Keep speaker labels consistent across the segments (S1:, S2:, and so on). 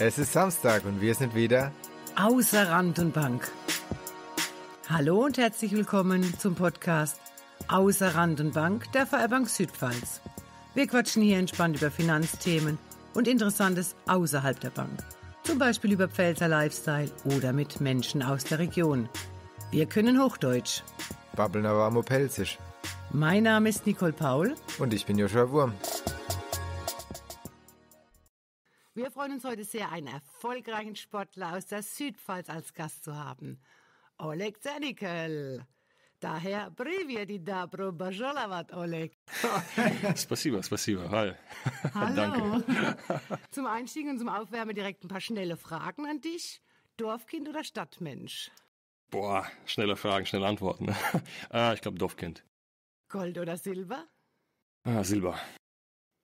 S1: Es ist Samstag und wir sind wieder
S2: außer Rand und Bank. Hallo und herzlich willkommen zum Podcast Außer Rand und Bank der Feuerbank Südpfalz. Wir quatschen hier entspannt über Finanzthemen
S1: und Interessantes außerhalb der Bank.
S2: Zum Beispiel über Pfälzer Lifestyle oder mit Menschen aus der Region. Wir können Hochdeutsch.
S1: Babbeln aber am Pelzisch. Mein Name ist Nicole Paul. Und ich bin Joshua Wurm.
S2: freuen uns heute sehr, einen erfolgreichen Sportler aus der Südpfalz als Gast zu haben. Oleg Zenikel. Daher die Dabro Bajolavat, Oleg.
S3: Спасибо, спасибо. Hi. Hallo.
S2: Danke. Zum Einstieg und zum Aufwärmen direkt ein paar schnelle Fragen an dich. Dorfkind oder Stadtmensch?
S3: Boah, schnelle Fragen, schnelle Antworten. Ah, ich glaube Dorfkind.
S2: Gold oder Silber? Ah, Silber.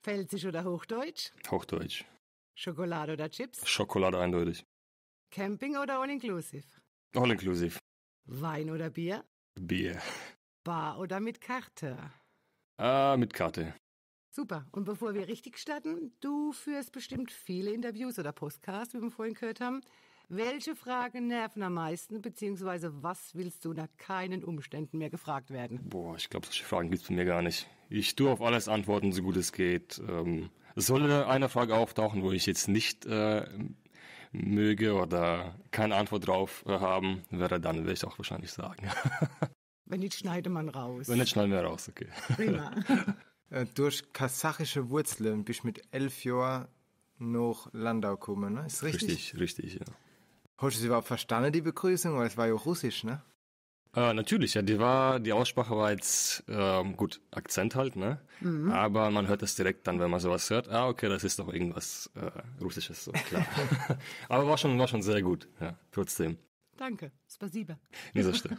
S2: Pfälzisch oder Hochdeutsch? Hochdeutsch. Schokolade oder Chips?
S3: Schokolade eindeutig.
S2: Camping oder All-Inclusive?
S3: All-Inclusive.
S2: Wein oder Bier? Bier. Bar oder mit Karte?
S3: Ah, mit Karte.
S2: Super. Und bevor wir richtig starten, du führst bestimmt viele Interviews oder Postcasts, wie wir vorhin gehört haben. Welche Fragen nerven am meisten, beziehungsweise was willst du unter keinen Umständen mehr gefragt werden?
S3: Boah, ich glaube, solche Fragen gibt's bei mir gar nicht. Ich tue auf alles antworten, so gut es geht. Ähm, sollte eine Frage auftauchen, wo ich jetzt nicht äh, möge oder keine Antwort drauf äh, haben, wäre dann, würde ich auch wahrscheinlich sagen.
S1: Wenn nicht, schneide man raus. Wenn nicht, schneiden wir raus, okay.
S3: Prima.
S1: Äh, durch kasachische Wurzeln bist du mit elf Jahren nach Landau gekommen, ne? Ist richtig? Richtig, richtig, ja. Hast du es überhaupt verstanden, die Begrüßung? Weil es war ja Russisch, ne?
S3: Äh, natürlich, ja, die war, die Aussprache war jetzt ähm, gut, Akzent halt, ne? Mhm. Aber man hört das direkt dann, wenn man sowas hört. Ah, okay, das ist doch irgendwas äh, Russisches, so klar. Aber war schon, war schon sehr gut, ja, trotzdem.
S2: Danke, spasiba. Nicht so schlimm.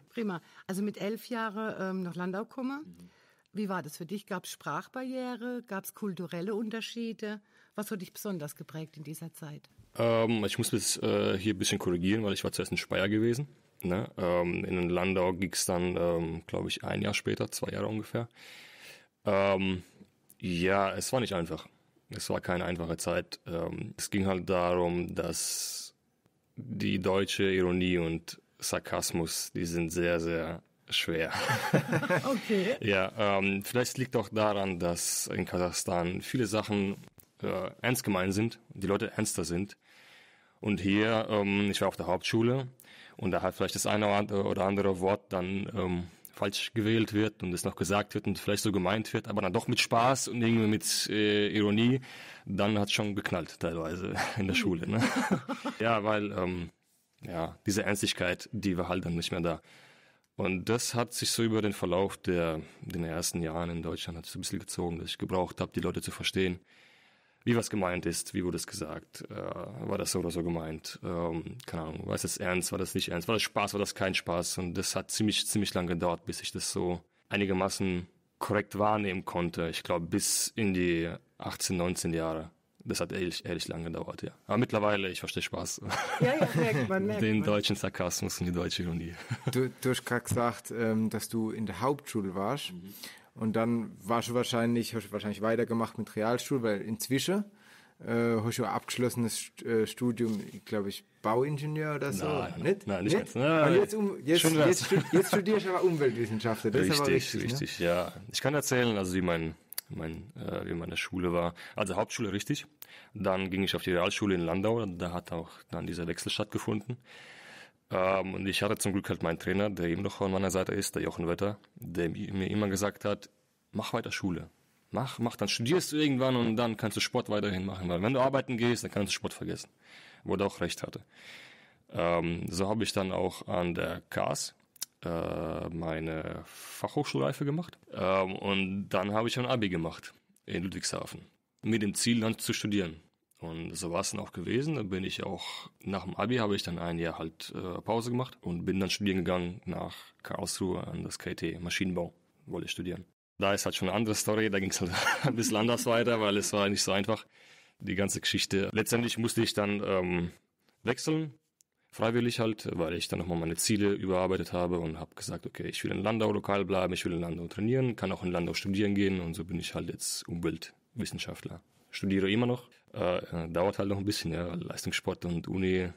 S2: Prima. Also mit elf Jahren ähm, nach Landau komme. Mhm. Wie war das für dich? Gab es Sprachbarriere? Gab es kulturelle Unterschiede? Was hat dich besonders geprägt in dieser Zeit?
S3: Ähm, ich muss das äh, hier ein bisschen korrigieren, weil ich war zuerst in Speyer gewesen. Ne? Ähm, in Landau ging es dann, ähm, glaube ich, ein Jahr später, zwei Jahre ungefähr. Ähm, ja, es war nicht einfach. Es war keine einfache Zeit. Ähm, es ging halt darum, dass die deutsche Ironie und Sarkasmus, die sind sehr, sehr schwer. okay. ja, ähm, vielleicht liegt auch daran, dass in Kasachstan viele Sachen äh, ernst gemeint sind, die Leute ernster sind. Und hier, ähm, ich war auf der Hauptschule und da halt vielleicht das eine oder andere Wort dann ähm, falsch gewählt wird und es noch gesagt wird und vielleicht so gemeint wird, aber dann doch mit Spaß und irgendwie mit äh, Ironie, dann hat es schon geknallt teilweise in der Schule. Ne? ja, weil ähm, ja diese Ernstigkeit, die war halt dann nicht mehr da. Und das hat sich so über den Verlauf der den ersten Jahren in Deutschland hat so ein bisschen gezogen, dass ich gebraucht habe, die Leute zu verstehen wie was gemeint ist, wie wurde es gesagt, äh, war das so oder so gemeint, ähm, keine Ahnung, war es jetzt ernst, war das nicht ernst, war das Spaß, war das kein Spaß und das hat ziemlich, ziemlich lange gedauert, bis ich das so einigermaßen korrekt wahrnehmen konnte. Ich glaube, bis in die 18, 19 Jahre. Das hat ehrlich, ehrlich lange gedauert, ja. Aber mittlerweile, ich verstehe Spaß. Ja, ja, merkt man, merkt Den man. deutschen Sarkasmus und die deutsche Ironie. Du, du hast gerade gesagt, ähm, dass du in
S1: der Hauptschule warst. Mhm. Und dann warst du wahrscheinlich, hast du wahrscheinlich weitergemacht mit Realschule, weil inzwischen äh, hast du ein abgeschlossenes äh, Studium, glaube ich, Bauingenieur oder so. Nein, nicht? Nein, nicht, nicht? ganz. Nein, jetzt, um, jetzt, jetzt, jetzt, studierst du aber Umweltwissenschaften. Das richtig, ist aber richtig, richtig,
S3: ne? ja. Ich kann erzählen, also wie mein mein, äh, wie meine Schule war. Also Hauptschule richtig. Dann ging ich auf die Realschule in Landau. Da hat auch dann dieser Wechsel stattgefunden. Ähm, und ich hatte zum Glück halt meinen Trainer, der eben noch an meiner Seite ist, der Jochen Wetter, der mir immer gesagt hat, mach weiter Schule. Mach, mach, dann studierst du irgendwann und dann kannst du Sport weiterhin machen, weil wenn du arbeiten gehst, dann kannst du Sport vergessen. Wo er auch recht hatte. Ähm, so habe ich dann auch an der KAS äh, meine Fachhochschulreife gemacht ähm, und dann habe ich ein Abi gemacht in Ludwigshafen mit dem Ziel, dann zu studieren. Und so war es dann auch gewesen. Dann bin ich auch nach dem Abi habe ich dann ein Jahr halt äh, Pause gemacht und bin dann studieren gegangen nach Karlsruhe an das KIT Maschinenbau wollte ich studieren. Da ist halt schon eine andere Story, da ging es halt ein bisschen anders weiter, weil es war nicht so einfach, die ganze Geschichte. Letztendlich musste ich dann ähm, wechseln, freiwillig halt, weil ich dann nochmal meine Ziele überarbeitet habe und habe gesagt, okay, ich will in Landau lokal bleiben, ich will in Landau trainieren, kann auch in Landau studieren gehen und so bin ich halt jetzt Umweltwissenschaftler. Studiere immer noch, äh, äh, dauert halt noch ein bisschen, ja. Leistungssport und Uni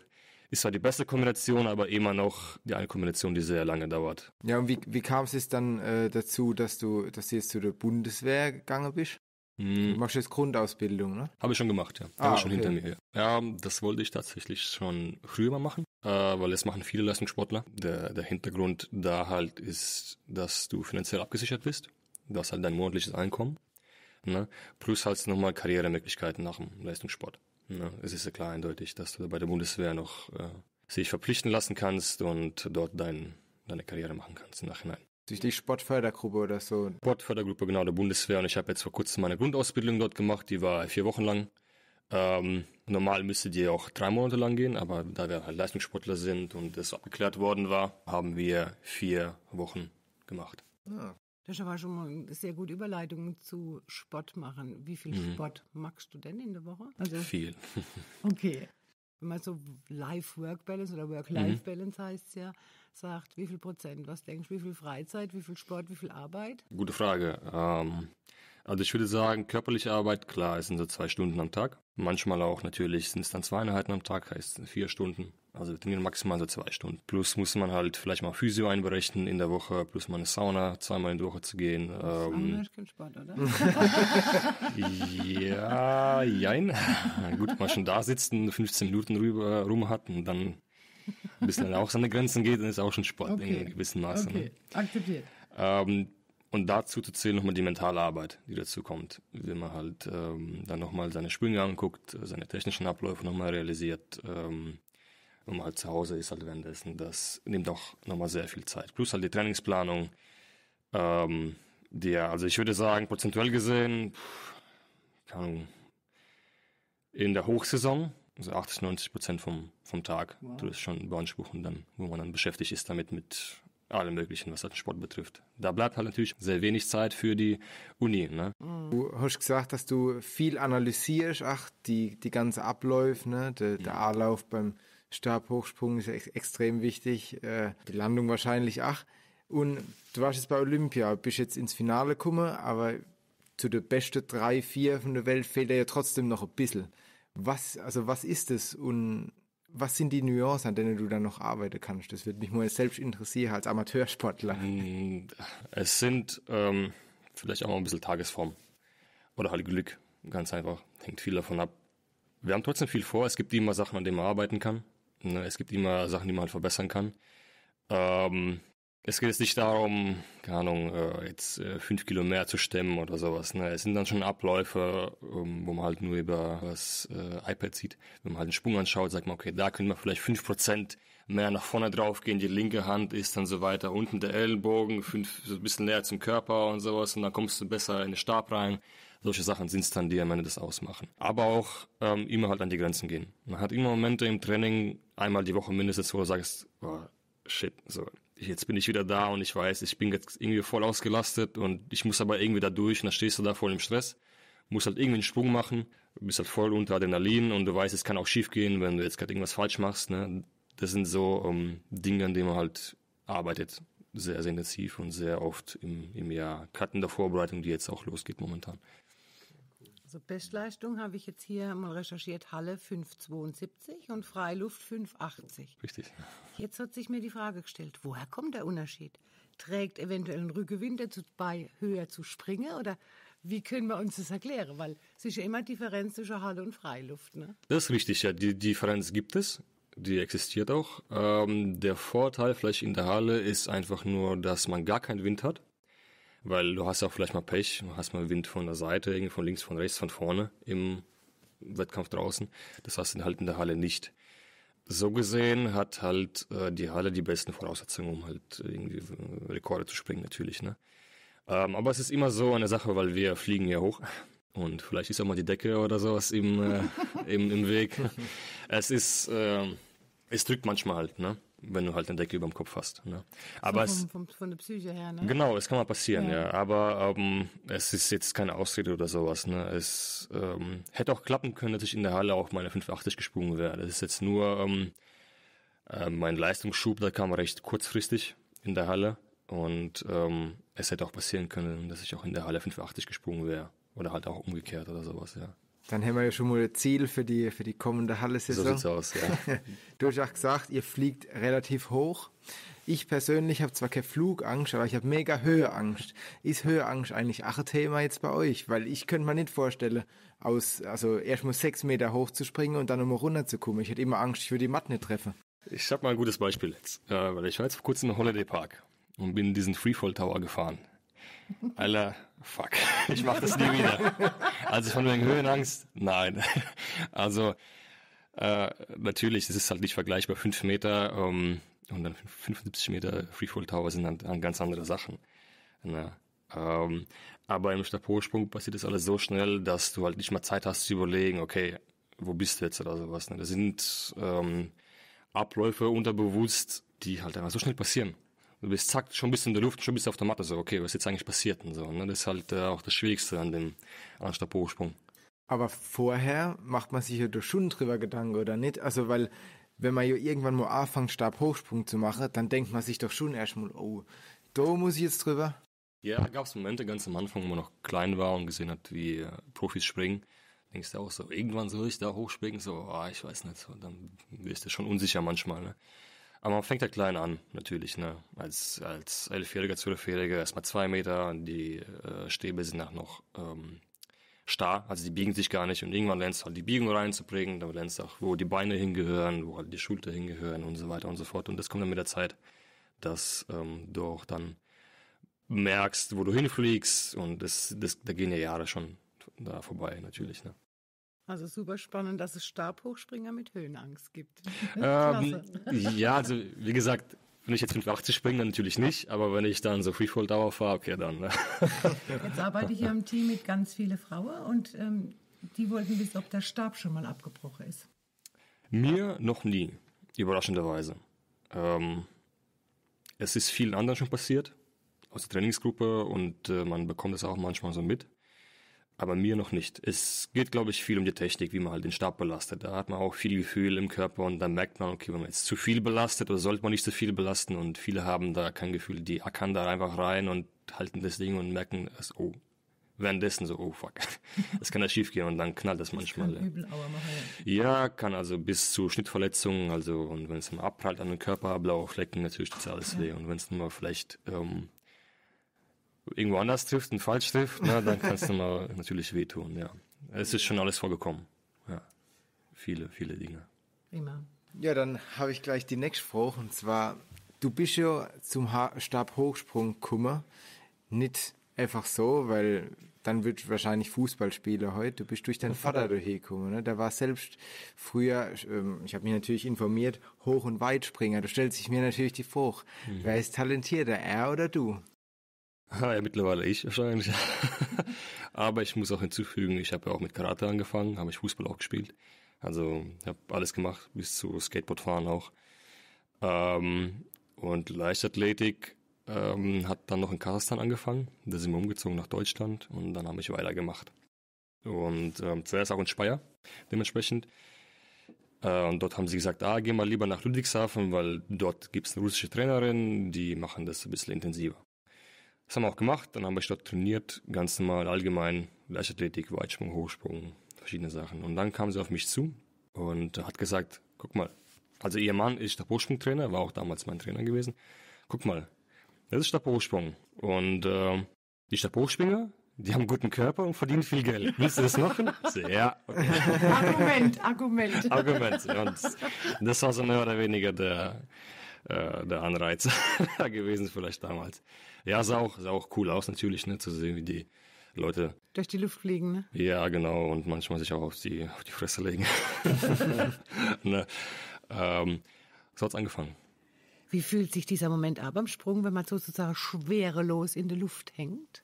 S3: ist zwar die beste Kombination, aber immer noch die eine Kombination, die sehr lange dauert. Ja, und wie, wie kam es jetzt
S1: dann äh, dazu, dass du, dass du jetzt zu der Bundeswehr gegangen bist? Hm. Du machst jetzt
S3: Grundausbildung, ne? Habe ich schon gemacht, ja. Ah, Habe ich schon okay. hinter mir. Ja. ja, das wollte ich tatsächlich schon früher mal machen, äh, weil es machen viele Leistungssportler. Der, der Hintergrund da halt ist, dass du finanziell abgesichert bist. Du hast halt dein monatliches Einkommen Ne? Plus halt nochmal Karrieremöglichkeiten nach dem Leistungssport. Ne? Es ist ja klar eindeutig, dass du bei der Bundeswehr noch äh, sich verpflichten lassen kannst und dort dein, deine Karriere machen kannst im Nachhinein. Durch die
S1: Sportfördergruppe oder so?
S3: Sportfördergruppe, genau, der Bundeswehr. Und ich habe jetzt vor kurzem meine Grundausbildung dort gemacht, die war vier Wochen lang. Ähm, normal müsste die auch drei Monate lang gehen, aber da wir halt Leistungssportler sind und das abgeklärt worden war, haben wir vier Wochen gemacht.
S1: Ah,
S2: das war schon mal eine sehr gute Überleitung zu Sport machen. Wie viel mhm. Sport magst du denn in der Woche? Also,
S1: viel.
S2: okay. Wenn man so Life-Work-Balance oder Work-Life-Balance mhm. heißt es ja, sagt, wie viel Prozent, was denkst du, wie viel Freizeit, wie viel Sport, wie viel Arbeit?
S3: Gute Frage. Ähm, also ich würde sagen, körperliche Arbeit, klar, es sind so zwei Stunden am Tag. Manchmal auch natürlich sind es dann zwei Einheiten am Tag, heißt vier Stunden. Also maximal so zwei Stunden. Plus muss man halt vielleicht mal Physio einberechnen in der Woche, plus mal eine Sauna, zweimal in die Woche zu gehen. Sauna ähm, ist kein Sport, oder? ja, jein. Gut, wenn man schon da sitzt und 15 Minuten rüber, rum hat und dann ein bisschen halt auch seine Grenzen geht, dann ist auch schon Sport okay. in gewissen Maße. Ne? Okay, akzeptiert. Ähm, und dazu zu zählen nochmal die mentale Arbeit, die dazu kommt, wenn man halt ähm, dann nochmal seine Sprünge anguckt, seine technischen Abläufe nochmal realisiert, ähm, wenn man halt zu Hause ist, halt währenddessen. Das nimmt auch nochmal sehr viel Zeit. Plus halt die Trainingsplanung, ähm, die ja, also ich würde sagen, prozentuell gesehen, pff, keine Ahnung, in der Hochsaison, also 80, 90 Prozent vom, vom Tag, wow. das ist schon beanspruchen, dann, wo man dann beschäftigt ist damit mit allem Möglichen, was halt den Sport betrifft. Da bleibt halt natürlich sehr wenig Zeit für die Uni. Ne?
S1: Du hast gesagt, dass du viel analysierst, ach, die, die ganzen Abläufe, ne? der, der ja. A-Lauf beim Stabhochsprung ist ex extrem wichtig, äh, die Landung wahrscheinlich, ach. Und du warst jetzt bei Olympia, bist jetzt ins Finale gekommen, aber zu den besten drei, vier von der Welt fehlt er ja trotzdem noch ein bisschen. Was, also was ist es und was sind die Nuancen, an denen du dann noch arbeiten kannst? Das wird mich mal selbst interessieren als Amateursportler. Mm,
S3: es sind ähm, vielleicht auch mal ein bisschen Tagesform oder halt Glück, ganz einfach. Hängt viel davon ab. Wir haben trotzdem viel vor. Es gibt immer Sachen, an denen man arbeiten kann. Ne, es gibt immer Sachen, die man halt verbessern kann. Ähm, es geht jetzt nicht darum, keine Ahnung, äh, jetzt äh, fünf Kilo mehr zu stemmen oder sowas. Ne? Es sind dann schon Abläufe, ähm, wo man halt nur über das äh, iPad sieht. Wenn man halt einen Sprung anschaut, sagt man, okay, da können wir vielleicht fünf Prozent mehr nach vorne drauf gehen. Die linke Hand ist dann so weiter unten der Ellenbogen, fünf, so ein bisschen näher zum Körper und sowas. Und dann kommst du besser in den Stab rein. Solche Sachen sind es dann, die am Ende das ausmachen. Aber auch ähm, immer halt an die Grenzen gehen. Man hat immer Momente im Training, einmal die Woche mindestens, wo du sagst, oh, shit, so jetzt bin ich wieder da und ich weiß, ich bin jetzt irgendwie voll ausgelastet und ich muss aber irgendwie da durch und dann stehst du da voll im Stress, musst halt irgendwie einen Sprung machen, bist halt voll unter Adrenalin und du weißt, es kann auch schief gehen, wenn du jetzt gerade irgendwas falsch machst. Ne? Das sind so ähm, Dinge, an denen man halt arbeitet. Sehr, sehr intensiv und sehr oft im, im Jahr. Karten der Vorbereitung, die jetzt auch losgeht momentan.
S2: Also Bestleistung habe ich jetzt hier mal recherchiert, Halle 572 und Freiluft 580. Richtig. Jetzt hat sich mir die Frage gestellt, woher kommt der Unterschied? Trägt eventuell ein Rückgewinn dazu bei, höher zu springen oder wie können wir uns das erklären? Weil es ist ja immer Differenz zwischen Halle und Freiluft, ne?
S3: Das ist richtig, ja. Die Differenz gibt es die existiert auch. Ähm, der Vorteil vielleicht in der Halle ist einfach nur, dass man gar keinen Wind hat. Weil du hast ja auch vielleicht mal Pech, hast mal Wind von der Seite, irgendwie von links, von rechts, von vorne im Wettkampf draußen. Das hast du halt in der Halle nicht. So gesehen hat halt äh, die Halle die besten Voraussetzungen, um halt irgendwie äh, Rekorde zu springen natürlich. Ne? Ähm, aber es ist immer so eine Sache, weil wir fliegen ja hoch. Und vielleicht ist auch mal die Decke oder sowas im, äh, im, im Weg. Es ist, äh, es drückt manchmal halt, ne? wenn du halt eine Decke über dem Kopf hast. Ne? Aber so vom,
S2: vom, von der Psyche her, ne? Genau,
S3: es kann mal passieren, ja. ja. Aber ähm, es ist jetzt keine Ausrede oder sowas. Ne? Es ähm, hätte auch klappen können, dass ich in der Halle auch meine 580 gesprungen wäre. Das ist jetzt nur ähm, äh, mein Leistungsschub, der kam recht kurzfristig in der Halle. Und ähm, es hätte auch passieren können, dass ich auch in der Halle 580 gesprungen wäre. Oder halt auch umgekehrt oder sowas, ja.
S1: Dann haben wir ja schon mal ein Ziel für die, für die kommende Halle-Saison. So sieht's aus, ja.
S3: du hast auch gesagt,
S1: ihr fliegt relativ hoch. Ich persönlich habe zwar keine Flugangst, aber ich habe mega Höheangst. Ist Höheangst eigentlich auch ein Thema jetzt bei euch? Weil ich könnte mir nicht vorstellen, aus, also erst mal sechs Meter hoch zu springen und dann nochmal runterzukommen. Ich hätte immer Angst, ich würde die Matte nicht treffen.
S3: Ich habe mal ein gutes Beispiel jetzt, äh, weil ich war jetzt vor kurzem im Holiday Park und bin in diesen Freefall Tower gefahren. Alter, fuck, ich mache das nie wieder. Also von wegen Höhenangst, nein. Also äh, natürlich, es ist halt nicht vergleichbar. Fünf Meter ähm, und dann 75 Meter Freefall Tower sind dann, ganz andere Sachen. Na, ähm, aber im Stabhochsprung passiert das alles so schnell, dass du halt nicht mal Zeit hast zu überlegen, okay, wo bist du jetzt oder sowas. Ne? Das sind ähm, Abläufe unterbewusst, die halt einfach so schnell passieren du bist zack, schon ein bisschen in der Luft, schon ein bisschen auf der Matte, so, okay, was ist jetzt eigentlich passiert und so, ne? Das ist halt äh, auch das Schwierigste an dem Stabhochsprung. Aber
S1: vorher macht man sich ja doch schon drüber Gedanken, oder nicht? Also, weil, wenn man ja irgendwann mal anfängt, Stabhochsprung zu machen, dann denkt man sich doch schon erstmal, oh, da muss ich jetzt drüber.
S3: Ja, da gab es Momente ganz am Anfang, wo man noch klein war und gesehen hat, wie äh, Profis springen. Denkst du auch so, irgendwann soll ich da hochspringen? So, ah, ich weiß nicht, so, dann wirst du schon unsicher manchmal, ne? Aber man fängt ja halt klein an, natürlich. Ne? Als, als Elfjähriger, Zwölfjähriger erstmal zwei Meter. Die äh, Stäbe sind auch noch ähm, starr, also die biegen sich gar nicht. Und irgendwann lernst du halt die Biegung reinzubringen. Dann lernst du auch, wo die Beine hingehören, wo halt die Schulter hingehören und so weiter und so fort. Und das kommt dann mit der Zeit, dass ähm, du auch dann merkst, wo du hinfliegst. Und das, das, da gehen ja Jahre schon da vorbei, natürlich. Ne?
S2: Also super spannend, dass es Stabhochspringer mit Höhenangst gibt. Ähm, ja, also
S3: wie gesagt, wenn ich jetzt mit 80 springe, dann natürlich nicht, aber wenn ich dann so Freefall Dauer fahre, okay, dann. Ne? Jetzt arbeite ich hier im
S2: Team mit ganz vielen Frauen und ähm, die wollten wissen, ob der Stab schon mal abgebrochen ist.
S3: Mir noch nie, überraschenderweise. Ähm, es ist vielen anderen schon passiert, aus der Trainingsgruppe und äh, man bekommt es auch manchmal so mit aber mir noch nicht. Es geht, glaube ich, viel um die Technik, wie man halt den Stab belastet. Da hat man auch viel Gefühl im Körper und dann merkt man, okay, wenn man jetzt zu viel belastet oder sollte man nicht zu viel belasten und viele haben da kein Gefühl, die ackern da einfach rein und halten das Ding und merken, dass, oh, währenddessen so, oh fuck, das kann da schief gehen und dann knallt das, das manchmal. Kann übel, machen, ja. kann also bis zu Schnittverletzungen, also und wenn es mal abprallt an den Körper, blaue Flecken, natürlich tut alles ja. weh und wenn es nur vielleicht ähm, irgendwo anders trifft, einen falsch trifft, ne, dann du mal natürlich wehtun, ja. Es ist schon alles vorgekommen. Ja. Viele, viele Dinge.
S1: Prima. Ja, dann habe ich gleich die nächste Frage und zwar, du bist ja zum ha Stabhochsprung kummer nicht einfach so, weil dann wird wahrscheinlich Fußballspieler heute. Du bist durch deinen Vater durchgekommen. Ne? Der war selbst früher, ähm, ich habe mich natürlich informiert, Hoch- und Weitspringer. Da stellt sich mir natürlich die Frage, mhm. wer ist talentierter, er oder du?
S3: Ja, mittlerweile ich wahrscheinlich. Aber ich muss auch hinzufügen, ich habe ja auch mit Karate angefangen, habe ich Fußball auch gespielt. Also habe alles gemacht, bis zu Skateboardfahren auch. Ähm, und Leichtathletik ähm, hat dann noch in Kasachstan angefangen. Da sind wir umgezogen nach Deutschland und dann habe ich weitergemacht. Und ähm, zuerst auch in Speyer, dementsprechend. Äh, und dort haben sie gesagt, ah, geh mal lieber nach Ludwigshafen, weil dort gibt es eine russische Trainerin, die machen das ein bisschen intensiver. Das haben wir auch gemacht. Dann haben wir statt trainiert, ganz normal, allgemein, Leichtathletik, Weitsprung, Hochsprung, verschiedene Sachen. Und dann kam sie auf mich zu und hat gesagt, guck mal, also ihr Mann ist Stabhochsprungtrainer, war auch damals mein Trainer gewesen. Guck mal, das ist Stabhochsprung. Und äh, die Stabhochspringer, die haben guten Körper und verdienen viel Geld. Willst du das machen? So, ja. Okay. Argument,
S2: Argument. Argument. Und
S3: das war so mehr oder weniger der, äh, der Anreiz gewesen vielleicht damals. Ja, sah auch, sah auch cool aus natürlich, ne, zu sehen, wie die Leute
S2: durch die Luft fliegen, ne?
S3: Ja, genau, und manchmal sich auch auf die, auf die Fresse legen. ne? ähm, so hat's angefangen.
S2: Wie fühlt sich dieser Moment ab am Sprung, wenn man sozusagen schwerelos in der Luft hängt?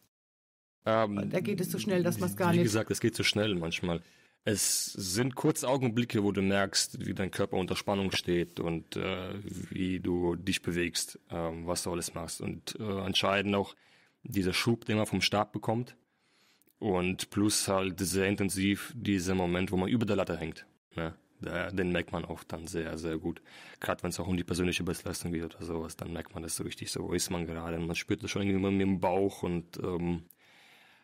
S3: Ähm, da geht es so schnell, dass man es gar nicht. Wie gesagt, es geht zu so schnell manchmal es sind kurze Augenblicke, wo du merkst, wie dein Körper unter Spannung steht und äh, wie du dich bewegst, äh, was du alles machst. Und äh, entscheidend auch dieser Schub, den man vom Start bekommt. Und plus halt sehr intensiv dieser Moment, wo man über der Latte hängt. Ne? Da, den merkt man auch dann sehr, sehr gut. Gerade wenn es auch um die persönliche Bestleistung geht oder sowas, dann merkt man das so richtig so, wo ist man gerade. Und man spürt das schon irgendwie mit dem Bauch und ähm,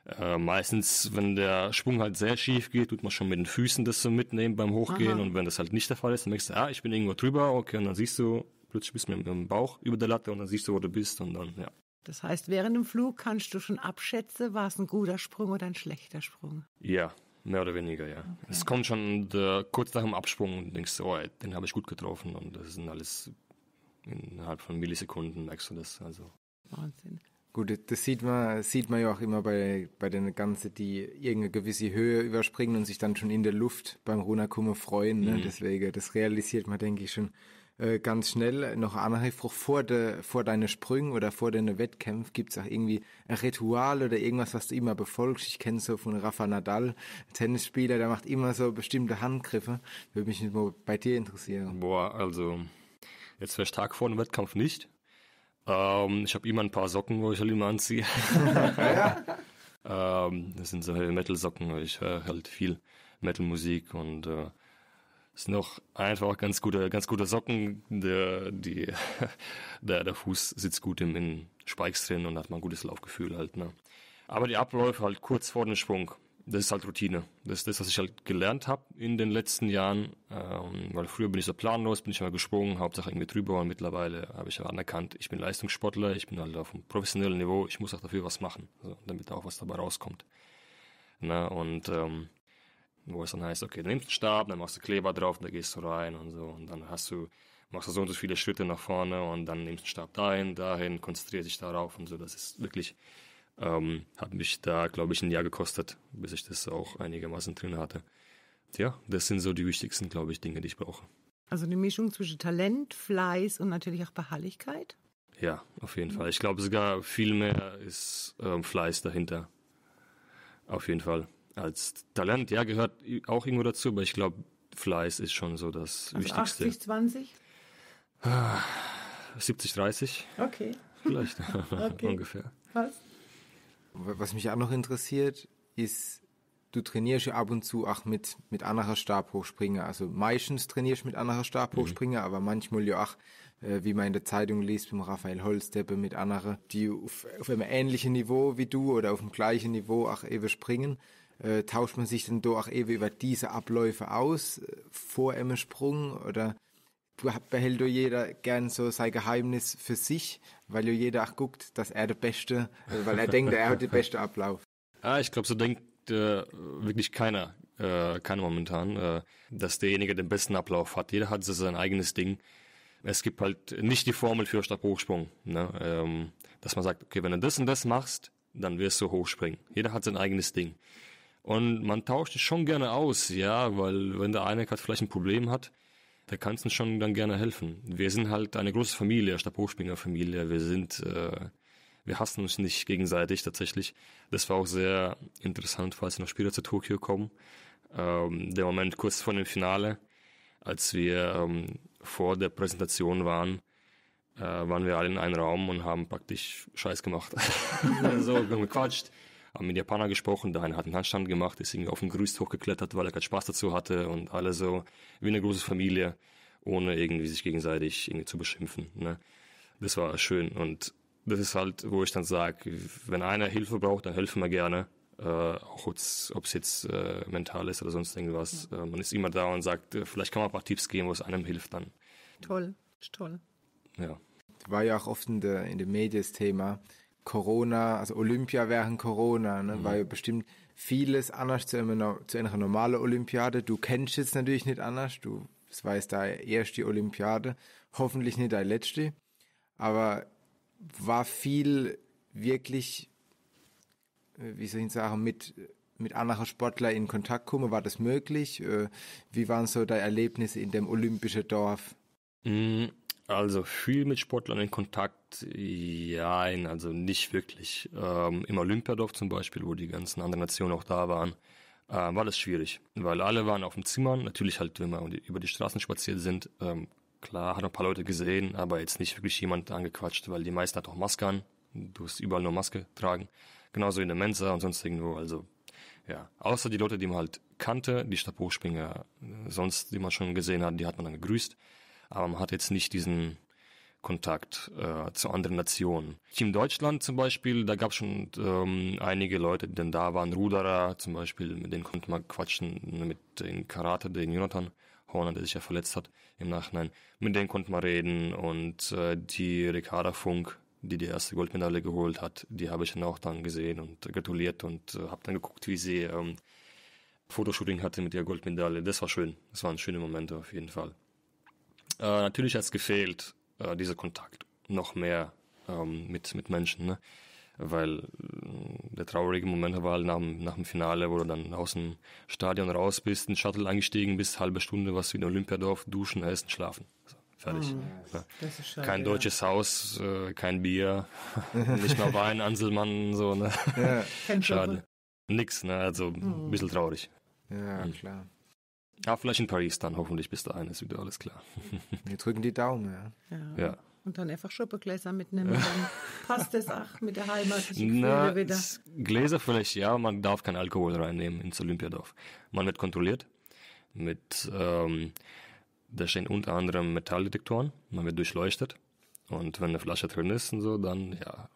S3: äh, meistens, wenn der Sprung halt sehr schief geht, tut man schon mit den Füßen das so mitnehmen beim Hochgehen. Aha. Und wenn das halt nicht der Fall ist, dann merkst du, ah, ich bin irgendwo drüber, okay, und dann siehst du, plötzlich bist du mit dem Bauch über der Latte und dann siehst du, wo du bist und dann, ja.
S2: Das heißt, während dem Flug kannst du schon abschätzen, war es ein guter Sprung oder ein schlechter Sprung?
S3: Ja, mehr oder weniger, ja. Okay. Es kommt schon der, kurz nach dem Absprung und denkst, oh, den habe ich gut getroffen und das sind alles innerhalb von Millisekunden merkst du das, also. Wahnsinn. Gut, das sieht
S1: man, sieht man ja auch immer bei, bei den ganzen, die irgendeine gewisse Höhe überspringen und sich dann schon in der Luft beim Runakumme freuen. Ne? Mhm. Deswegen, das realisiert man, denke ich, schon äh, ganz schnell. Noch eine Hilfe, vor, de, vor deinen Sprüngen oder vor deinen Wettkämpfen, gibt es auch irgendwie ein Ritual oder irgendwas, was du immer befolgst. Ich kenne so von Rafa Nadal, Tennisspieler, der macht
S3: immer so bestimmte Handgriffe. Würde mich nur bei dir interessieren. Boah, also jetzt wäre ich stark vor einem Wettkampf nicht ähm, ich habe immer ein paar Socken, wo ich halt immer anziehe. ähm, das sind so halt Metal-Socken, weil ich höre halt viel Metal-Musik und äh, sind auch einfach ganz gute, ganz gute Socken. Der, die, der, der Fuß sitzt gut im Spikes drin und hat mal ein gutes Laufgefühl halt. Ne? Aber die Abläufe halt kurz vor dem Schwung das ist halt Routine. Das ist das, was ich halt gelernt habe in den letzten Jahren. Ähm, weil früher bin ich so planlos, bin ich mal gesprungen, Hauptsache irgendwie drüber. Und mittlerweile habe ich aber anerkannt, ich bin Leistungssportler, ich bin halt auf einem professionellen Niveau, ich muss auch dafür was machen, also, damit auch was dabei rauskommt. Na, und ähm, wo es dann heißt, okay, du nimmst einen Stab, dann machst du Kleber drauf, dann gehst du rein und so. Und dann hast du, machst du so und so viele Schritte nach vorne und dann nimmst du einen Stab dahin, dahin, konzentrierst dich darauf und so. Das ist wirklich ähm, hat mich da, glaube ich, ein Jahr gekostet, bis ich das auch einigermaßen drin hatte. Ja, das sind so die wichtigsten, glaube ich, Dinge, die ich brauche.
S2: Also eine Mischung zwischen Talent, Fleiß und natürlich auch Beharrlichkeit?
S3: Ja, auf jeden Fall. Ich glaube sogar viel mehr ist ähm, Fleiß dahinter. Auf jeden Fall. Als Talent, ja, gehört auch irgendwo dazu, aber ich glaube, Fleiß ist schon so das also Wichtigste. 80, 20? 70, 30. Okay. Vielleicht okay. ungefähr.
S2: Was?
S1: Was mich auch noch interessiert, ist, du trainierst ja ab und zu auch mit, mit anderer Stabhochspringer. Also meistens trainierst du mit anderer Stabhochspringer, mhm. aber manchmal ja auch, äh, wie man in der Zeitung liest, mit Raphael Holzdeppe mit anderen, die auf, auf einem ähnlichen Niveau wie du oder auf dem gleichen Niveau auch eben springen. Äh, tauscht man sich denn da auch eben über diese Abläufe aus, äh, vor einem Sprung oder behält ja jeder gern so sein Geheimnis für sich, weil ja jeder auch guckt, dass er der Beste, also weil er denkt, er hat den besten Ablauf.
S3: Ah, ich glaube, so denkt äh, wirklich keiner, äh, keiner momentan, äh, dass derjenige den besten Ablauf hat. Jeder hat so sein eigenes Ding. Es gibt halt nicht die Formel für Stabhochsprung, ne? ähm, dass man sagt, okay, wenn du das und das machst, dann wirst du hochspringen. Jeder hat sein eigenes Ding. Und man tauscht es schon gerne aus, ja, weil wenn der eine gerade vielleicht ein Problem hat, da kannst du uns schon dann gerne helfen. Wir sind halt eine große Familie, Stabhochspringer-Familie. Wir sind, äh, wir hassen uns nicht gegenseitig tatsächlich. Das war auch sehr interessant, falls noch Spieler zu Tokio kommen. Ähm, der Moment kurz vor dem Finale, als wir ähm, vor der Präsentation waren, äh, waren wir alle in einem Raum und haben praktisch Scheiß gemacht. so gequatscht haben mit Japaner gesprochen, der eine hat einen Handstand gemacht, ist irgendwie auf den Grüß hochgeklettert, weil er gerade Spaß dazu hatte und alle so wie eine große Familie, ohne irgendwie sich gegenseitig irgendwie zu beschimpfen. Ne? Das war schön und das ist halt, wo ich dann sage, wenn einer Hilfe braucht, dann helfen wir gerne. Äh, auch ob es jetzt äh, mental ist oder sonst irgendwas. Ja. Äh, man ist immer da und sagt, äh, vielleicht kann man ein paar Tipps geben, was einem hilft dann.
S1: Toll, toll. Ja. War ja auch oft in, der, in den Medien das Thema, Corona, also Olympia während Corona, ne? Mhm. weil bestimmt vieles anders zu einer, zu einer normalen Olympiade. Du kennst jetzt natürlich nicht anders, du weißt da erst die Olympiade, hoffentlich nicht deine letzte, aber war viel wirklich, äh, wie soll ich sagen, mit mit anderen Sportlern in Kontakt kommen, war das möglich? Äh, wie waren so deine Erlebnisse in dem olympischen Dorf?
S3: Mhm. Also viel mit Sportlern in Kontakt, ja, also nicht wirklich. Ähm, Im Olympiadorf zum Beispiel, wo die ganzen anderen Nationen auch da waren, äh, war das schwierig, weil alle waren auf dem Zimmer. Natürlich halt, wenn wir über die Straßen spaziert sind, ähm, klar, hat ein paar Leute gesehen, aber jetzt nicht wirklich jemand angequatscht, weil die meisten hat auch Maske an. Du musst überall nur Maske tragen. Genauso in der Mensa und sonst irgendwo, also ja. Außer die Leute, die man halt kannte, die Stabhochspringer, äh, sonst, die man schon gesehen hat, die hat man dann gegrüßt aber man hat jetzt nicht diesen Kontakt äh, zu anderen Nationen. Team Deutschland zum Beispiel, da gab es schon ähm, einige Leute, die dann da waren, Ruderer zum Beispiel, mit denen konnte man quatschen, mit den Karate, den Jonathan Horner, der sich ja verletzt hat im Nachhinein, mit denen konnte man reden und äh, die Ricarda Funk, die die erste Goldmedaille geholt hat, die habe ich dann auch dann gesehen und gratuliert und äh, habe dann geguckt, wie sie ähm, Fotoshooting hatte mit der Goldmedaille. Das war schön, das waren schöne Momente auf jeden Fall äh, natürlich es gefehlt, äh, dieser Kontakt noch mehr ähm, mit, mit Menschen, ne? Weil äh, der traurige Moment war halt nach dem, nach dem Finale, wo du dann aus dem Stadion raus bist, in den Shuttle eingestiegen bist, halbe Stunde was in Olympiadorf, duschen, essen, schlafen. So fertig. Mhm.
S1: ist Schade, kein deutsches
S3: ja. Haus, äh, kein Bier, nicht mal Wein, Anselmann, so, ne? Ja. Schade. Nix, ne? Also ein mhm. bisschen traurig.
S1: Ja, mhm. klar.
S3: Ja, vielleicht in Paris dann hoffentlich bis dahin ist wieder alles klar. Wir drücken die Daumen, ja. ja. ja.
S2: Und dann einfach Schuppegläser mitnehmen, dann passt es auch mit der Heimat. Na, wieder.
S3: Gläser vielleicht, ja, man darf keinen Alkohol reinnehmen ins Olympiadorf. Man wird kontrolliert mit, ähm, da stehen unter anderem Metalldetektoren, man wird durchleuchtet und wenn eine Flasche drin ist und so, dann ja,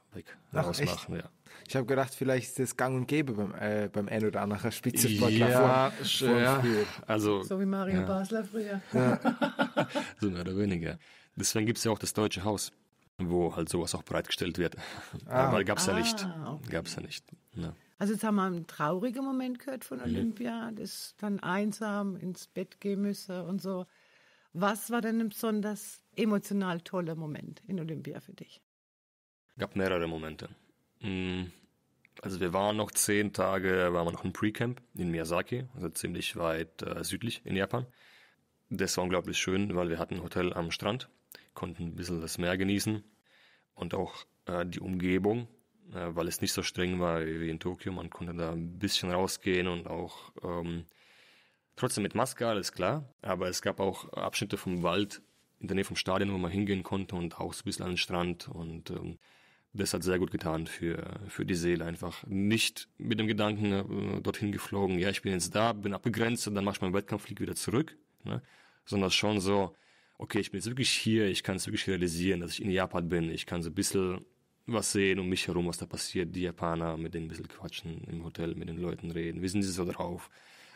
S3: daraus Ach, Ja.
S1: Ich habe gedacht, vielleicht ist es gang und gäbe beim, äh, beim ein oder anderen Spitzensportler ja, vor, vor ja.
S3: Also, so wie Mario ja.
S1: Basler früher.
S3: Ja. so mehr oder weniger. Deswegen gibt es ja auch das Deutsche Haus, wo halt sowas auch bereitgestellt wird. Ah. gab es ah, ja nicht. Okay. Gab's ja nicht. Ja.
S2: Also jetzt haben wir einen traurigen Moment gehört von mhm. Olympia, mhm. das dann einsam ins Bett gehen müsse und so. Was war denn ein besonders emotional toller Moment in Olympia für dich?
S3: Gab mehrere Momente. Mm, also wir waren noch zehn Tage, waren wir noch im Pre-Camp in Miyazaki, also ziemlich weit äh, südlich in Japan. Das war unglaublich schön, weil wir hatten ein Hotel am Strand, konnten ein bisschen das Meer genießen und auch äh, die Umgebung, äh, weil es nicht so streng war wie in Tokio. Man konnte da ein bisschen rausgehen und auch ähm, trotzdem mit Maske, alles klar. Aber es gab auch Abschnitte vom Wald in der Nähe vom Stadion, wo man hingehen konnte und auch so ein bisschen an den Strand und ähm, das hat sehr gut getan für, für die Seele einfach. Nicht mit dem Gedanken äh, dorthin geflogen, ja, ich bin jetzt da, bin abgegrenzt und dann mach ich meinen Wettkampf, flieg wieder zurück, ne? sondern schon so, okay, ich bin jetzt wirklich hier, ich kann es wirklich realisieren, dass ich in Japan bin, ich kann so ein bisschen was sehen um mich herum, was da passiert, die Japaner, mit denen ein bisschen quatschen im Hotel, mit den Leuten reden, wie sind sie so drauf,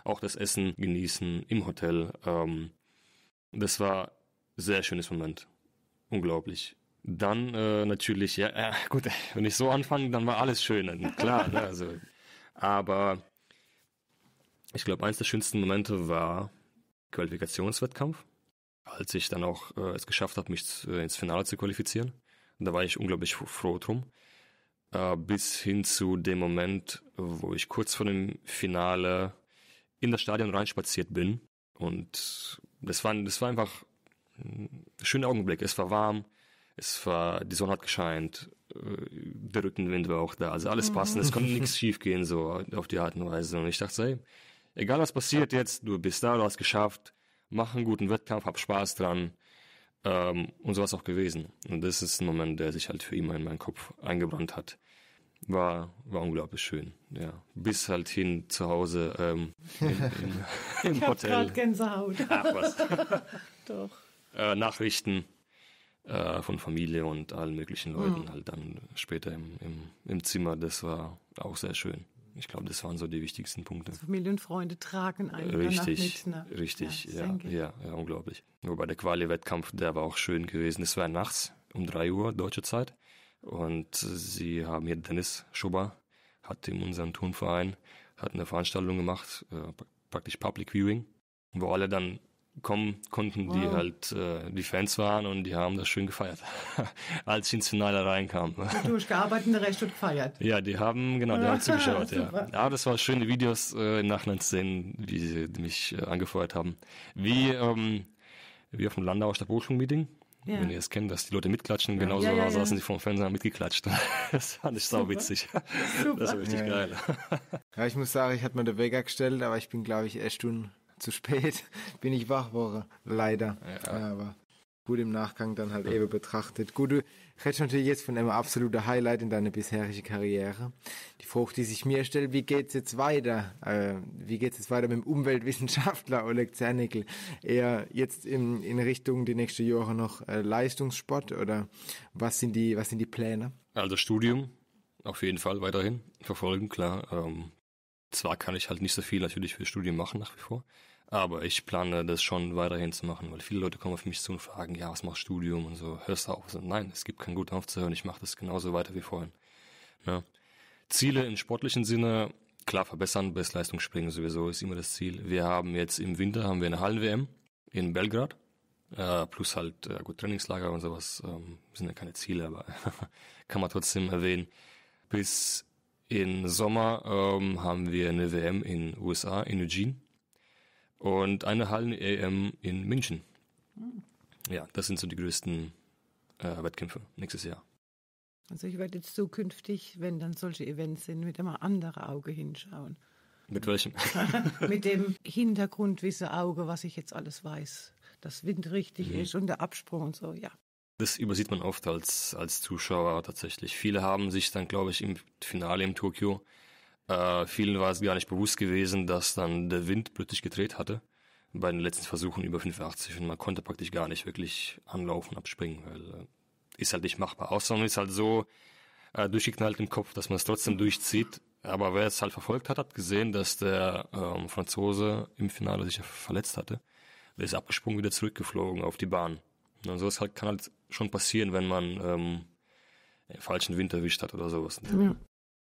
S3: auch das Essen genießen im Hotel. Ähm, das war ein sehr schönes Moment, unglaublich. Dann äh, natürlich, ja, äh, gut, wenn ich so anfange, dann war alles schön, klar. ne, also, aber ich glaube, eins der schönsten Momente war Qualifikationswettkampf, als ich dann auch äh, es geschafft habe, mich zu, äh, ins Finale zu qualifizieren. da war ich unglaublich froh drum. Äh, bis hin zu dem Moment, wo ich kurz vor dem Finale in das Stadion reinspaziert bin. Und das war, das war einfach ein hm, schöner Augenblick. Es war warm, es war, die Sonne hat gescheint, äh, der Rückenwind war auch da, also alles mhm. passend, es konnte nichts schiefgehen so auf die Art und Weise. Und ich dachte, hey, egal was passiert jetzt, du bist da, du hast geschafft, mach einen guten Wettkampf, hab Spaß dran. Ähm, und so war es auch gewesen. Und das ist ein Moment, der sich halt für immer in meinen Kopf eingebrannt hat. War, war unglaublich schön, ja. Bis halt hin zu Hause ähm, in, in, im ich Hotel. Ich hab grad Gänsehaut. Ach was.
S2: Doch.
S3: Äh, Nachrichten äh, von Familie und allen möglichen Leuten mhm. halt dann später im, im, im Zimmer. Das war auch sehr schön. Ich glaube, das waren so die wichtigsten Punkte. Also
S2: Familie und Freunde tragen einen richtig, mit. Ne? Richtig, ja,
S3: ja, ja, ja, unglaublich. Wobei der Quali-Wettkampf, der war auch schön gewesen. Es war nachts um drei Uhr deutsche Zeit und sie haben hier Dennis Schuber hat in unserem Turnverein hat eine Veranstaltung gemacht, äh, praktisch Public Viewing, wo alle dann kommen konnten, wow. die halt äh, die Fans waren und die haben das schön gefeiert, als ich ins Finale reinkam.
S2: Durchgearbeitet und Recht und gefeiert.
S3: Ja, die haben, genau, die haben zugeschaut, ja. Aber ja, das war schöne Videos äh, im Nachhinein zu sehen, wie sie mich äh, angefeuert haben. Wie, ähm, wie auf dem Landauer aus Hochschulmeeting. Ja. Wenn ihr es kennt, dass die Leute mitklatschen, genauso ja, ja, saßen sie vor dem Fernseher mitgeklatscht. Das fand ich sau witzig. Super. Das war richtig geil.
S1: Ja, ich muss sagen, ich hatte mir der Weg gestellt, aber ich bin, glaube ich, erst schon zu spät bin ich wach worden, leider. Ja. Aber gut im Nachgang dann halt ja. eben betrachtet. Gut, du redest natürlich jetzt von einem absoluten Highlight in deiner bisherigen Karriere. Die Frage, die sich mir stellt, wie geht's jetzt weiter? Äh, wie geht's jetzt weiter mit dem Umweltwissenschaftler Oleg Zernickel? Eher jetzt in, in Richtung die nächsten Jahre noch äh, Leistungssport oder was sind die, was sind die Pläne?
S3: Also Studium, auf jeden Fall weiterhin verfolgen, klar. Ähm, zwar kann ich halt nicht so viel natürlich für Studium machen nach wie vor, aber ich plane das schon weiterhin zu machen, weil viele Leute kommen auf mich zu und fragen, ja, was machst du Studium und so, hörst du auf? So, nein, es gibt keinen guten aufzuhören, ich mache das genauso weiter wie vorhin. Ja. Ziele im sportlichen Sinne, klar verbessern, Bestleistung springen sowieso ist immer das Ziel. Wir haben jetzt im Winter haben wir eine Hallen-WM in Belgrad, äh, plus halt äh, gut Trainingslager und sowas, ähm, sind ja keine Ziele, aber kann man trotzdem erwähnen. Bis in Sommer ähm, haben wir eine WM in USA, in Eugene und eine Hallen EM in München. Ja, das sind so die größten äh, Wettkämpfe nächstes Jahr.
S2: Also ich werde jetzt zukünftig, wenn dann solche Events sind, mit einem anderen Auge hinschauen.
S3: Mit welchem?
S2: mit dem Hintergrundwisse-Auge, was ich jetzt alles weiß. Das Wind richtig mhm. ist und der Absprung und so, ja.
S3: Das übersieht man oft als, als Zuschauer tatsächlich. Viele haben sich dann, glaube ich, im Finale in Tokio äh, vielen war es gar nicht bewusst gewesen, dass dann der Wind plötzlich gedreht hatte bei den letzten Versuchen über 85 und man konnte praktisch gar nicht wirklich anlaufen, abspringen, weil äh, ist halt nicht machbar. Außer man ist halt so äh, durchgeknallt im Kopf, dass man es trotzdem durchzieht. Aber wer es halt verfolgt hat, hat gesehen, dass der ähm, Franzose im Finale sich verletzt hatte. Der ist abgesprungen, wieder zurückgeflogen auf die Bahn. Und so ist halt, kann halt schon passieren, wenn man ähm, falschen Wind erwischt hat oder sowas. Ja.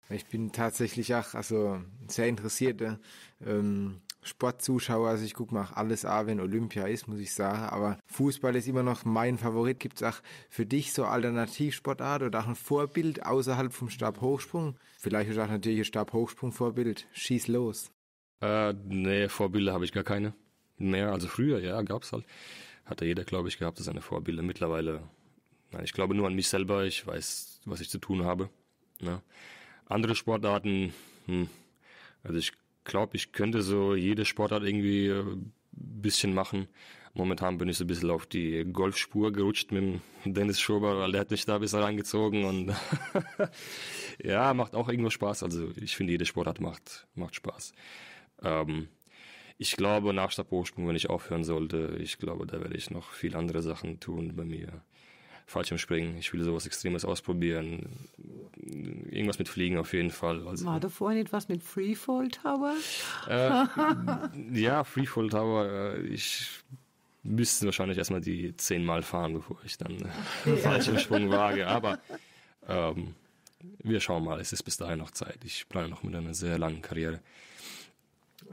S1: Ich bin tatsächlich auch also sehr interessierter äh, ähm, Sportzuschauer. Also ich gucke mal alles an, wenn Olympia ist, muss ich sagen. Aber Fußball ist immer noch mein Favorit. Gibt es auch für dich so Alternativsportart oder auch ein Vorbild außerhalb vom Stabhochsprung? Vielleicht
S3: ist auch natürlich ein Stabhochsprung-Vorbild. Schieß los. Äh, nee, Vorbilder habe ich gar keine mehr. Also früher, ja, gab es halt. Hatte jeder, glaube ich, gehabt, seine Vorbilder. Mittlerweile, nein, ich glaube nur an mich selber. Ich weiß, was ich zu tun habe. Ne? Andere Sportarten, hm, also ich glaube, ich könnte so jede Sportart irgendwie ein äh, bisschen machen. Momentan bin ich so ein bisschen auf die Golfspur gerutscht mit dem Dennis Schober, weil der hat mich da ein bisschen reingezogen und ja, macht auch irgendwo Spaß. Also ich finde, jede Sportart macht, macht Spaß. Ähm, ich glaube, nach Stabhochsprung, wenn ich aufhören sollte, ich glaube, da werde ich noch viel andere Sachen tun bei mir. Fallschirmspringen, ich will sowas Extremes ausprobieren. Irgendwas mit Fliegen auf jeden Fall. Also,
S2: War da vorhin etwas mit Freefall Tower? Äh,
S3: ja, Freefall Tower, äh, ich müsste wahrscheinlich erstmal die zehnmal fahren, bevor ich dann äh, ja. Fallschirmsprung wage. Aber ähm, wir schauen mal, es ist bis dahin noch Zeit. Ich plane noch mit einer sehr langen Karriere.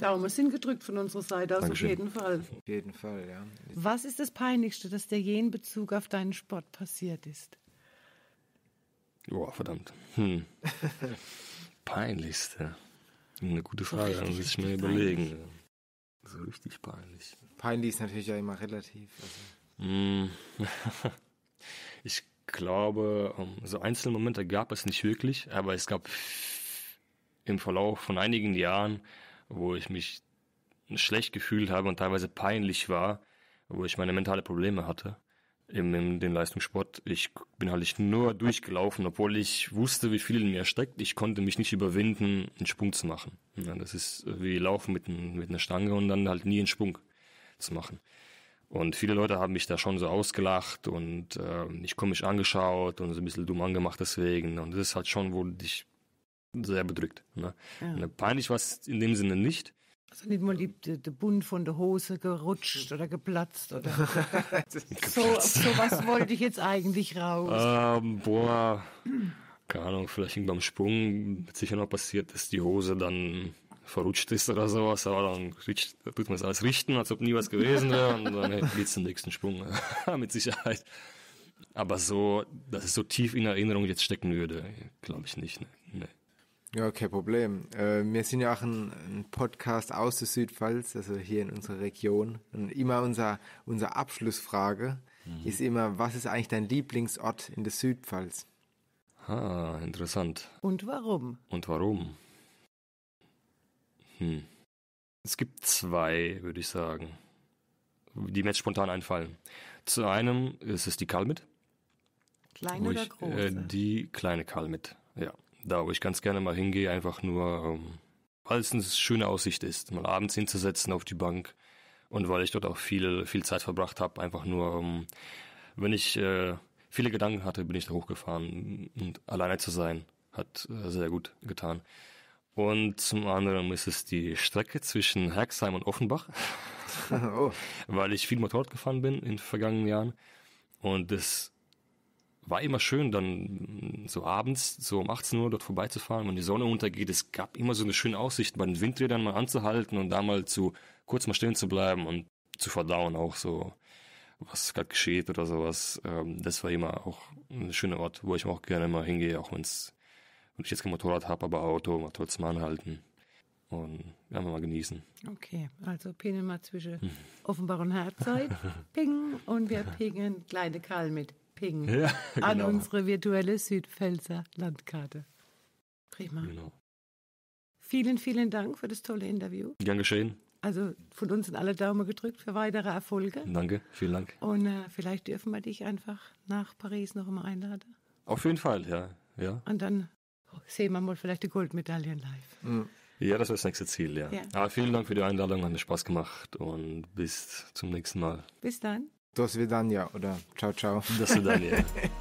S2: Daumen sind gedrückt von unserer Seite, also auf jeden Fall.
S3: Auf jeden Fall, ja.
S2: Was ist das Peinlichste, dass dir je in Bezug auf deinen Sport passiert ist?
S3: Boah, verdammt. Hm. Peinlichste. Eine gute Frage, da muss ich mir überlegen. So richtig peinlich.
S1: Peinlich ist natürlich ja immer relativ.
S3: Also. Hm. ich glaube, ähm, so einzelne Momente gab es nicht wirklich, aber es gab im Verlauf von einigen Jahren wo ich mich schlecht gefühlt habe und teilweise peinlich war, wo ich meine mentale Probleme hatte im, im den Leistungssport. Ich bin halt nur durchgelaufen, obwohl ich wusste, wie viel in mir steckt. Ich konnte mich nicht überwinden, einen Sprung zu machen. Ja, das ist wie Laufen mit, ein, mit einer Stange und dann halt nie einen Sprung zu machen. Und viele Leute haben mich da schon so ausgelacht und äh, ich komisch angeschaut und so ein bisschen dumm angemacht deswegen. Und das ist halt schon, wo dich sehr bedrückt. Ne? Ja. Äh, Panisch war es in dem Sinne nicht.
S2: Also nicht mal die, die, der Bund von der Hose gerutscht oder geplatzt oder so,
S3: so was wollte
S2: ich jetzt eigentlich raus.
S3: Ähm, boah, keine Ahnung, vielleicht irgendwann beim Sprung sicher noch passiert, dass die Hose dann verrutscht ist oder sowas, aber dann rutscht, tut man es alles richten, als ob nie was gewesen wäre und dann geht es zum nächsten Sprung mit Sicherheit. Aber so, dass es so tief in Erinnerung jetzt stecken würde, glaube ich nicht. Ne?
S1: Ja, kein Problem. Äh, wir sind ja auch ein, ein, Podcast aus der Südpfalz, also hier in unserer Region. Und immer unser, unsere Abschlussfrage mhm. ist immer, was ist eigentlich dein Lieblingsort in der Südpfalz?
S3: Ah, interessant. Und warum? Und warum? Hm. Es gibt zwei, würde ich sagen, die mir jetzt spontan einfallen. Zu einem ist es die Kalmit.
S2: Kleine oder ich, äh, große? Äh,
S3: die kleine Kalmit, ja da, wo ich ganz gerne mal hingehe, einfach nur, ähm, weil es eine schöne Aussicht ist, mal abends hinzusetzen auf die Bank und weil ich dort auch viel, viel Zeit verbracht habe, einfach nur, ähm, wenn ich äh, viele Gedanken hatte, bin ich da hochgefahren und alleine zu sein hat äh, sehr gut getan. Und zum anderen ist es die Strecke zwischen Herxheim und Offenbach, oh. weil ich viel Motorrad gefahren bin in den vergangenen Jahren und das war immer schön, dann so abends, so um 18 Uhr dort vorbeizufahren, wenn die Sonne untergeht. Es gab immer so eine schöne Aussicht, bei den Windrädern mal anzuhalten und da mal zu kurz mal stehen zu bleiben und zu verdauen auch so, was gerade geschieht oder sowas. Ähm, das war immer auch ein schöner Ort, wo ich auch gerne mal hingehe, auch wenn's, wenn ich jetzt kein Motorrad habe, aber Auto, mal trotzdem anhalten und einfach mal genießen.
S2: Okay, also pingeln mal zwischen hm. Offenbach und Herzog, und wir pingen kleine Karl mit. Ping ja, genau. an unsere virtuelle Südpfälzer Landkarte. Prima. Genau. Vielen, vielen Dank für das tolle Interview. Gern geschehen. Also von uns sind alle Daumen gedrückt für weitere Erfolge. Danke, vielen Dank. Und äh, vielleicht dürfen wir dich einfach nach Paris noch einmal einladen.
S3: Auf jeden Fall, ja. ja.
S2: Und dann sehen wir mal vielleicht die Goldmedaillen live.
S1: Mhm.
S3: Ja, das wäre das nächste Ziel, ja. ja. Aber ah, vielen Dank für die Einladung, hat mir Spaß gemacht und bis zum nächsten Mal. Bis dann. До свидания oder ciao, ciao. До свидания.